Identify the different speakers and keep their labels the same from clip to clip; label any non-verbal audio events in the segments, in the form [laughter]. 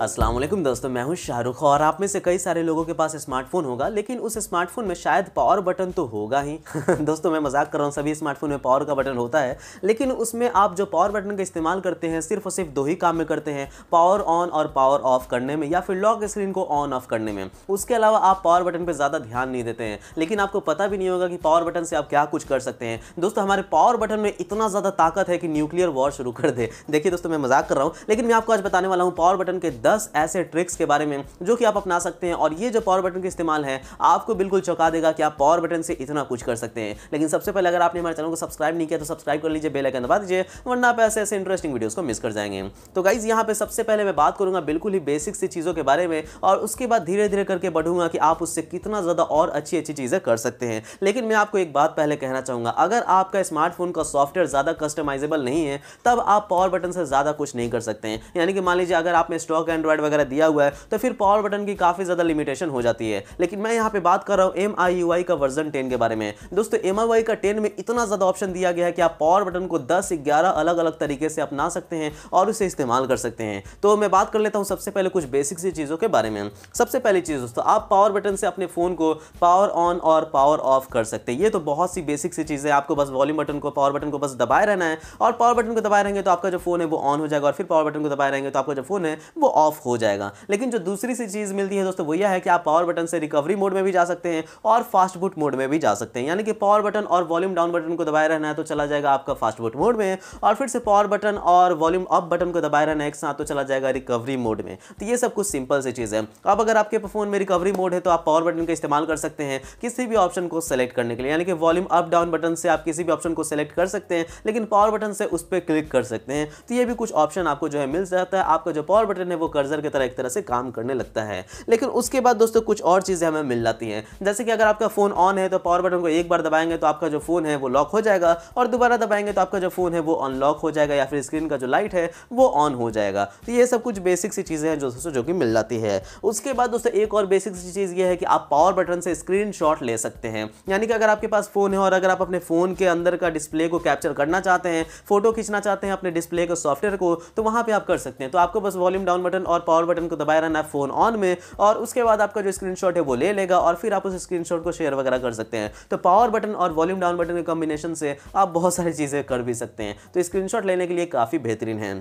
Speaker 1: अस्सलाम वालेकुम दोस्तों मैं हूं शाहरुख और आप में से कई सारे लोगों के पास स्मार्टफोन होगा लेकिन उस स्मार्टफोन में शायद पावर बटन तो होगा ही [laughs] दोस्तों मैं मजाक कर रहा हूं सभी स्मार्टफोन में पावर का बटन होता है लेकिन उसमें आप जो पावर बटन का इस्तेमाल करते हैं सिर्फ और सिर्फ दो ही काम में करते हैं पावर ऑन और पावर ऑफ करने में या फिर लॉक स्क्रीन को ऑन ऑफ करने में उसके अलावा आप पावर बटन पर ज़्यादा ध्यान नहीं देते हैं लेकिन आपको पता भी नहीं होगा कि पावर बटन से आप क्या कुछ कर सकते हैं दोस्तों हमारे पावर बटन में इतना ज़्यादा ताकत है कि न्यूक्लियर वॉर शुरू कर दे देखिए दोस्तों मैं मजाक कर रहा हूँ लेकिन मैं आपको आज बताने वाला हूँ पावर बटन के दस ऐसे ट्रिक्स के बारे में जो कि आप अपना सकते हैं और ये जो पावर बटन का इस्तेमाल है आपको बिल्कुल चौंका देगा कि आप पावर बटन से इतना कुछ कर सकते हैं लेकिन सबसे पहले अगर आपने हमारे चैनल को सब्सक्राइब नहीं किया तो सब्सक्राइब कर लीजिए बेलाइकन दबा दीजिए वरना आप ऐसे ऐसे इंटरेस्टिंग वीडियोज़ को मिस कर जाएंगे तो गाइज यहाँ पर सबसे पहले मैं बात करूँगा बिल्कुल ही बेसिक सी चीज़ों के बारे में और उसके बाद धीरे धीरे करके बढ़ूंगा कि आप उससे कितना ज़्यादा और अच्छी अच्छी चीज़ें कर सकते हैं लेकिन मैं आपको एक बात पहले कहना चाहूँगा अगर आपका स्मार्टफोन का सॉफ्टवेयर ज़्यादा कस्टमाइजेबल नहीं है तब आप पावर बटन से ज़्यादा कुछ नहीं कर सकते हैं यानी कि मान लीजिए अगर आप में स्टॉक एंड एंड्रॉयड वगैरह दिया हुआ है तो फिर पावर बटन की काफ़ी ज़्यादा लिमिटेशन हो जाती है लेकिन मैं यहाँ पे बात कर रहा हूँ एम आई यू आई का वर्जन टेन के बारे में दोस्तों एम आई का टेन में इतना ज़्यादा ऑप्शन दिया गया है कि आप पावर बटन को दस ग्यारह अलग अलग तरीके से अपना सकते हैं और उसे इस्तेमाल कर सकते हैं तो मैं बात कर लेता हूँ सबसे पहले कुछ बेसिक सी चीज़ों के बारे में सबसे पहली चीज़ दोस्तों आप पावर बटन से अपने फ़ोन को पावर ऑन और पावर ऑफ कर सकते हैं ये तो बहुत सी बेसिक सी चीज़ें आपको बस वॉल्यूम बटन को पावर बटन को बस दबाए रहना है और पावर बटन को दबाए रहेंगे तो आपका जो फोन है वो ऑन हो जाएगा और फिर पावर बटन को दबाए रहेंगे तो आपका जो फोन है वो ऑफ ऑफ हो जाएगा लेकिन जो दूसरी सी चीज़ मिलती है दोस्तों वो यह है कि आप पावर बटन से रिकवरी मोड में भी जा सकते हैं और फास्ट बुट मोड में भी जा सकते हैं यानी कि पावर बटन और वॉल्यूम डाउन बटन को दबाए रहना है तो चला जाएगा आपका फास्ट बुट मोड में और फिर से पावर बटन और वॉल्यूम अप बटन को दबाए रहना है एक साथ तो चला जाएगा रिकवरी मोड में तो ये सब कुछ सिंपल सी चीज़ है अब अगर आपके फ़ोन में रिकवरी मोड है तो आप पावर बटन का इस्तेमाल कर सकते हैं किसी भी ऑप्शन को सेलेक्ट करने के लिए यानी कि वॉल्यूम अप डाउन बटन से आप किसी भी ऑप्शन को सेलेक्ट कर सकते हैं लेकिन पावर बटन से उस पर क्लिक कर सकते हैं तो ये भी कुछ ऑप्शन आपको जो है मिल जाता है आपका जो पावर बटन है वो कर्जर की तरह एक तरह से काम करने लगता है लेकिन उसके बाद दोस्तों कुछ और चीज़ें हमें मिल जाती हैं जैसे कि अगर आपका फ़ोन ऑन है तो पावर बटन को एक बार दबाएंगे तो आपका जो फ़ोन है वो लॉक हो जाएगा और दोबारा दबाएंगे तो आपका जो फ़ोन है वो अनलॉक हो जाएगा या फिर स्क्रीन का जो लाइट है वो ऑन हो जाएगा तो ये सब कुछ बेसिक सी चीज़ें हैं जो दोस्तों जो कि मिल जाती है उसके बाद दोस्तों एक और बेसिक सी चीज़ ये है कि आप पावर बटन से स्क्रीन ले सकते हैं यानी कि अगर आपके पास फ़ोन है और अगर आप अपने फ़ोन के अंदर का डिस्प्ले को कैप्चर करना चाहते हैं फोटो खींचना चाहते हैं अपने डिस्प्ले के सॉफ्टवेयर को तो वहाँ पर आप कर सकते हैं तो आपको बस वॉल्यूम डाउन बटन और पावर बटन को दबाए रहना है फ़ोन ऑन में और उसके बाद आपका जो स्क्रीन है वो ले लेगा और फिर आप उस स्क्रीन को शेयर वगैरह कर सकते हैं तो पावर बटन और वॉल्यूम डाउन बटन के कॉम्बिनेशन से आप बहुत सारी चीज़ें कर भी सकते हैं तो स्क्रीन लेने के लिए काफ़ी बेहतरीन है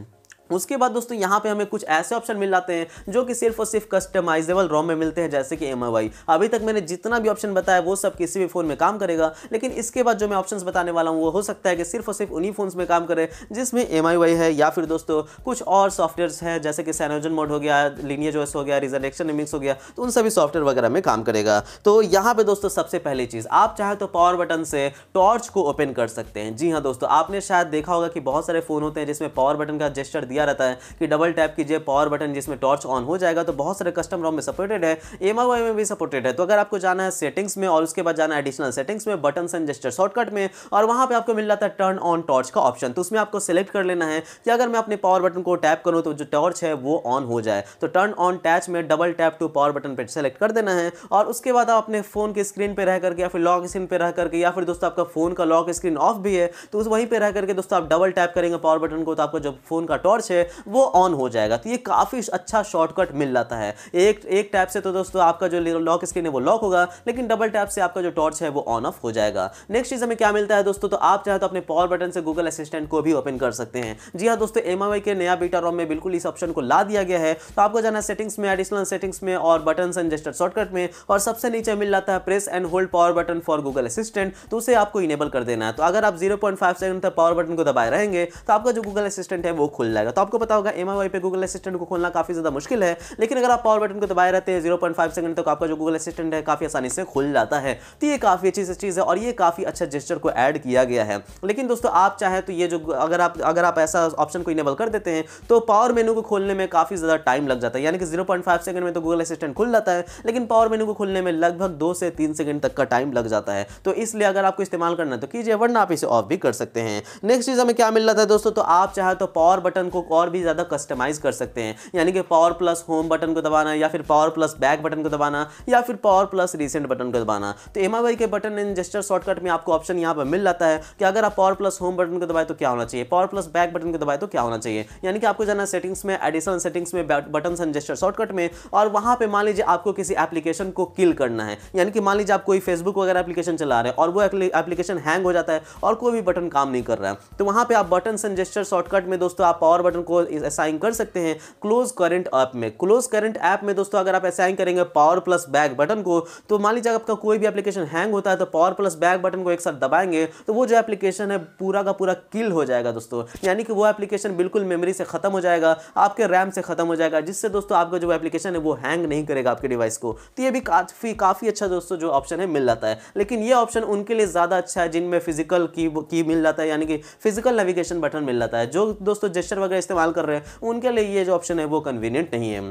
Speaker 1: उसके बाद दोस्तों यहाँ पे हमें कुछ ऐसे ऑप्शन मिल जाते हैं जो कि सिर्फ और सिर्फ कस्टमाइजेबल रोम में मिलते हैं जैसे कि एम अभी तक मैंने जितना भी ऑप्शन बताया वो सब किसी भी फ़ोन में काम करेगा लेकिन इसके बाद जो मैं ऑप्शन बताने वाला हूँ वो हो सकता है कि सिर्फ और सिर्फ उन्हीं फ़ोन्स में काम करें जिसमें एम है या फिर दोस्तों कुछ और सॉफ्टवेयर है जैसे कि सैनोजन मोड हो गया लीनियर जोस हो गया रिजर्वेक्शन मिक्स हो गया तो उन सभी सॉफ्टवेयर वगैरह में काम करेगा तो यहाँ पर दोस्तों सबसे पहली चीज़ आप चाहे तो पावर बटन से टॉर्च को ओपन कर सकते हैं जी हाँ दोस्तों आपने शायद देखा होगा कि बहुत सारे फ़ोन होते हैं जिसमें पावर बटन का जेस्टर दिया दिया रहता है कि डबल टैप कीजिए पावर बटन जिसमें टॉर्च ऑन हो जाएगा तो बहुत सारे कस्टम रॉम में सपोर्टेड है एम में भी सपोर्टेड है तो अगर आपको जाना है सेटिंग्स में और उसके बाद जाना है एडिशनल सेटिंग्स में बटन एंड जेस्टर शॉर्टकट में और वहाँ पर आपको मिल जाता है टर्न ऑन टॉर्च का ऑप्शन तो उसमें आपको सेलेक्ट कर लेना है कि अगर मैं अपने पावर बटन को टैप करूँ तो जो टॉर्च है वो ऑन हो जाए तो टर्न ऑन टैच में double tap to power button पर सेलेक्ट कर देना है और उसके बाद आप अपने फ़ोन की स्क्रीन पर रह करके या फिर लॉक स्क्रीन पर रह करके या फिर दोस्तों आपका फ़ोन का लॉक स्क्रीन ऑफ भी है तो उस वहीं पर रह करके दोस्तों आप डबल टैप करेंगे पावर बटन को तो आपका जो फ़ोन का टॉर्च टच है वो ऑन हो जाएगा तो ये काफ़ी अच्छा शॉर्टकट मिल जाता है एक एक टैप से तो दोस्तों आपका जो लॉक स्क्रीन है वो लॉक होगा लेकिन डबल टैप से आपका जो टॉर्च है वो ऑन ऑफ हो जाएगा नेक्स्ट चीज़ हमें क्या मिलता है दोस्तों तो आप चाहे तो अपने पावर बटन से गूगल असिस्टेंट को भी ओपन कर सकते हैं जी हाँ दोस्तों एम के नया बीटा रॉम में बिल्कुल इस ऑप्शन को ला दिया गया है तो आपको जाना सेटिंग्स में एडिशनल सेटिंग्स में और बटन एंड जेस्टर शॉर्टकट में और सबसे नीचे मिल जाता है press and hold power button for Google assistant तो उसे आपको इनेबल कर देना है तो अगर आप जीरो पॉइंट फाइव सेकंड तक पावर बटन को दबाए रहेंगे तो आपका जो गूगल असिस्टेंट है वो खुल जाएगा तो आपको पता होगा एम पे गूगल असिस्टेंट को खोलना काफी ज्यादा मुश्किल है लेकिन अगर आप पावर बटन को दबाए रहते हैं जीरो सेकंड तक तो आपका जो गूगल असिस्टेंट है काफी आसानी से खुल जाता है तो ये काफी अच्छी चीज़ है और ये काफी अच्छा जेस्टर को ऐड किया गया है लेकिन दोस्तों आप चाहें तो ये जो अगर आप अगर आप ऐसा ऑप्शन को इनेबल कर देते हैं तो पावर मेनू को खोलने में काफी ज्यादा टाइम लग जाता है यानी कि जीरो सेकंड में तो गूगल असिस्टेंट खुल जाता है लेकिन पावर मेनू को खुलने में लगभग दो से तीन सेकंड तक का टाइम लग जाता है तो इसलिए अगर आपको इस्तेमाल करना है तो कीजिए वरना आप इसे ऑफ भी कर सकते हैं नेक्स्ट चीज़ हमें क्या मिल रहा था दोस्तों तो आप चाहे तो पावर बटन को को और भी ज़्यादा कस्टमाइज़ कर सकते हैं यानी कि पावर प्लस होम बटन को दबाना या फिर पावर प्लस बैक बटन को दबाना या फिर पावर प्लस रिसेंट बटन को दबाना तो एम के बटन इन जेस्टर शॉर्टकट में आपको ऑप्शन यहाँ पर मिल जाता है कि अगर आप पावर प्लस होम बटन को दबाए तो क्या होना चाहिए पावर प्लस बैक बटन को दबाए तो क्या होना चाहिए यानी कि आपको जाना सेटिंग्स में एडिशनल सेटिंग्स में बटन एंड जेस्टर शॉर्टकट में और वहाँ पर मान लीजिए आपको किसी एप्लीकेशन को किल करना है यानी कि मान लीजिए आप कोई फेसबुक वगैरह एप्लीकेशन चला रहे हैं और वो एप्लीकेशन हैंग हो जाता है और कोई भी बटन काम नहीं कर रहा है तो वहाँ पर आप बटन एंड जेस्टर शॉर्टकट में दोस्तों आप पावर बटन बटन को असाइन कर सकते हैं क्लोज करंट ऐप में क्लोज करंट ऐप में दोस्तों अगर आप असाइन करेंगे पावर प्लस बैक बटन को तो मान लीजिए आपका कोई भी एप्लीकेशन हैंग होता है तो पावर प्लस बैक बटन को एक साथ दबाएंगे तो वो जो एप्लीकेशन है पूरा का पूरा किल हो जाएगा दोस्तों यानी कि वो एप्लीकेशन बिल्कुल मेमोरी से खत्म हो जाएगा आपके रैम से खत्म हो जाएगा जिससे दोस्तों आपका जो एप्लीकेशन है वो हैंग नहीं करेगा आपके डिवाइस को तो ये भी काफ़ी काफ़ी अच्छा दोस्तों जो ऑप्शन है मिल जाता है लेकिन ये ऑप्शन उनके लिए ज़्यादा अच्छा है जिनमें फिजिकल की की मिल जाता है यानी कि फिजिकल नेविगेशन बटन मिल जाता है जो दोस्तों जेस्टर वगैरह इस्तेमाल कर रहे हैं उनके लिए ये जो ऑप्शन है वो कन्वीनियंट नहीं है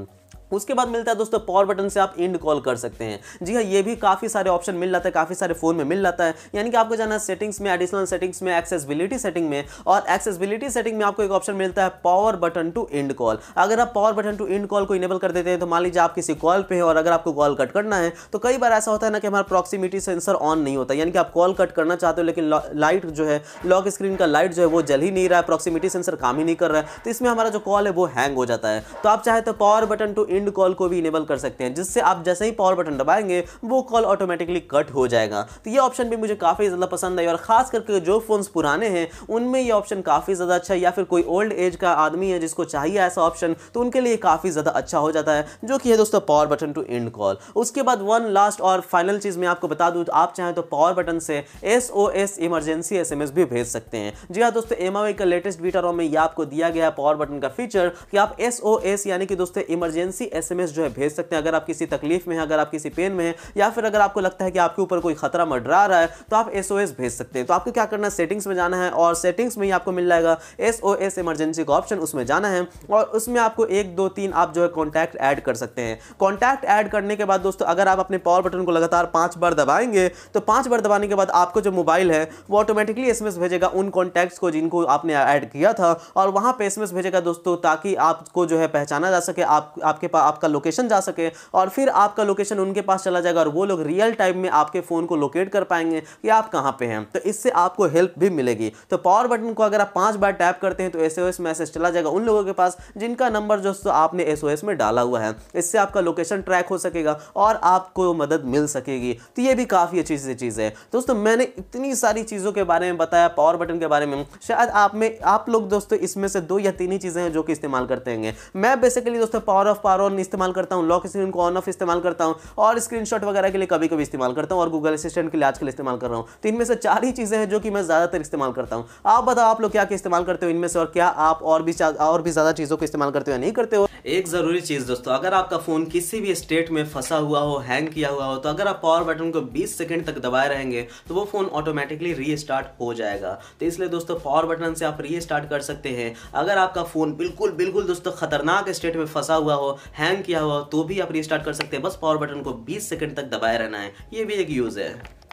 Speaker 1: उसके बाद मिलता है दोस्तों पावर बटन से आप एंड कॉल कर सकते हैं जी हाँ ये भी काफ़ी सारे ऑप्शन मिल जाता है काफ़ी सारे फोन में मिल जाता है यानी कि आपको जाना है सेटिंग्स में एडिशनल सेटिंग्स में एक्सेसबिलिटी सेटिंग में और एक्सेसबिलिटी सेटिंग में आपको एक ऑप्शन मिलता है power button to end call अगर आप power button to end call को इनेबल कर देते हैं तो मान लीजिए आप किसी कॉल पर और अगर आपको कॉल कट करना है तो कई बार ऐसा होता है ना कि हमारा प्रॉक्सिमिटी सेंसर ऑन नहीं होता यानी कि आप कॉल कट करना चाहते हो लेकिन लाइट जो है लॉक स्क्रीन का लाइट जो है वो जल ही नहीं रहा है प्रॉक्सिमिटी सेंसर काम ही नहीं कर रहा है तो इसमें हमारा जो कॉल है वो हैंग हो जाता है तो आप चाहे तो power button to end call को भी इनेबल कर सकते हैं जिससे आप जैसे ही पावर बटन दबाएंगे वो कॉल ऑटोमेटिकली कट हो जाएगा तो ये ऑप्शन भी मुझे काफ़ी ज़्यादा पसंद आई और ख़ास करके जो फ़ोन्स पुराने हैं उनमें ये ऑप्शन काफ़ी ज़्यादा अच्छा है या फिर कोई ओल्ड एज का आदमी है जिसको चाहिए ऐसा ऑप्शन तो उनके लिए काफ़ी ज़्यादा अच्छा हो जाता है जो कि है दोस्तों power button to end call उसके बाद वन लास्ट और फाइनल चीज़ मैं आपको बता दूँ तो आप चाहें तो पावर बटन से S O S emergency S M S भी भेज सकते हैं जी हाँ दोस्तों एम का लेटेस्ट बीटा रॉम में ये आपको दिया गया पावर बटन का फीचर कि आप एस ओ एस यानी कि दोस्तों इमरजेंसी इमरजेंसी एसएमएस जो है भेज सकते हैं अगर आप किसी तकलीफ में हैं अगर आप किसी पेन में हैं या फिर अगर आपको लगता है कि आपके ऊपर कोई खतरा मडरा रहा है तो आप एस भेज सकते हैं तो आपको क्या करना है सेटिंग्स में जाना है और सेटिंग्स में ही आपको मिल जाएगा एस इमरजेंसी का ऑप्शन उसमें जाना है और उसमें आपको एक दो तीन आप जो है कॉन्टैक्ट ऐड कर सकते हैं कॉन्टैक्ट ऐड करने के बाद दोस्तों अगर आप अपने पावर बटन को लगातार पाँच बार दबाएंगे तो पाँच बार दबाने के बाद आपको जो मोबाइल है वो ऑटोमेटिकली एस भेजेगा उन कॉन्टैक्ट्स को जिनको आपने ऐड किया था और वहाँ पर एस भेजेगा दोस्तों ताकि आपको जो है पहचाना जा सके आप आपके आपका लोकेशन जा सके और फिर आपका लोकेशन उनके पास चला जाएगा और वो लोग रियल टाइम में आपके फ़ोन को लोकेट कर पाएंगे कि आप कहाँ पे हैं तो इससे आपको हेल्प भी मिलेगी तो पावर बटन को अगर आप पाँच बार टैप करते हैं तो एस मैसेज चला जाएगा उन लोगों के पास जिनका नंबर जो आपने एस में डाला हुआ है इससे आपका लोकेशन ट्रैक हो सकेगा और आपको मदद मिल सकेगी तो ये भी काफ़ी अच्छी सी चीज़ है दोस्तों मैंने इतनी सारी चीज़ों के बारे में बताया पावर बटन के बारे में शायद आप में आप लोग दोस्तों इसमें से दो या तीन ही चीज़ें हैं जो कि इस्तेमाल करते हैं मैं बेसिकली दोस्तों पावर ऑफ पावर ऑन इस्तेमाल करता हूँ लॉक स्क्रीन को ऑन ऑफ इस्तेमाल करता हूँ और स्क्रीन वगैरह के लिए कभी कभी इस्तेमाल करता हूँ और गूगल असिस्टेंट के लिए आजकल इस्तेमाल कर रहा हूँ तो इनमें से चार ही चीज़ें हैं जो कि मैं ज़्यादातर इस्तेमाल करता हूँ आप बताओ आप लोग क्या क्या इस्तेमाल करते हो इनमें से और क्या आप और भी और भी ज़्यादा चीज़ों को इस्तेमाल करते हो या नहीं करते हो एक ज़रूरी चीज़ दोस्तों अगर आपका फ़ोन किसी भी स्टेट में फंसा हुआ हो हैंग किया हुआ हो तो अगर आप पावर बटन को 20 सेकंड तक दबाए रहेंगे तो वो फ़ोन ऑटोमेटिकली रीस्टार्ट हो जाएगा तो इसलिए दोस्तों पावर बटन से आप रीस्टार्ट कर सकते हैं अगर आपका फ़ोन बिल्कुल बिल्कुल दोस्तों खतरनाक स्टेट में फंसा हुआ हो हैंग किया हुआ तो भी आप रिस्टार्ट कर सकते हैं बस पावर बटन को 20 सेकंड तक दबाए रहना है ये भी एक यूज़ है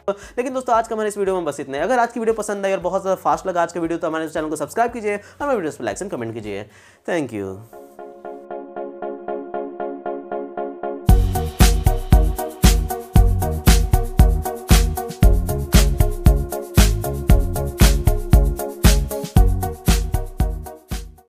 Speaker 1: लेकिन दोस्तों आज का हमारे इस वीडियो में बस इतना है अगर आज की वीडियो पसंद आई और बहुत ज़्यादा फास्ट लगा आज का वीडियो तो हमारे चैनल को सब्सक्राइब कीजिए हमारे वीडियोस पर लाइक एंड कमेंट कीजिए थैंक यू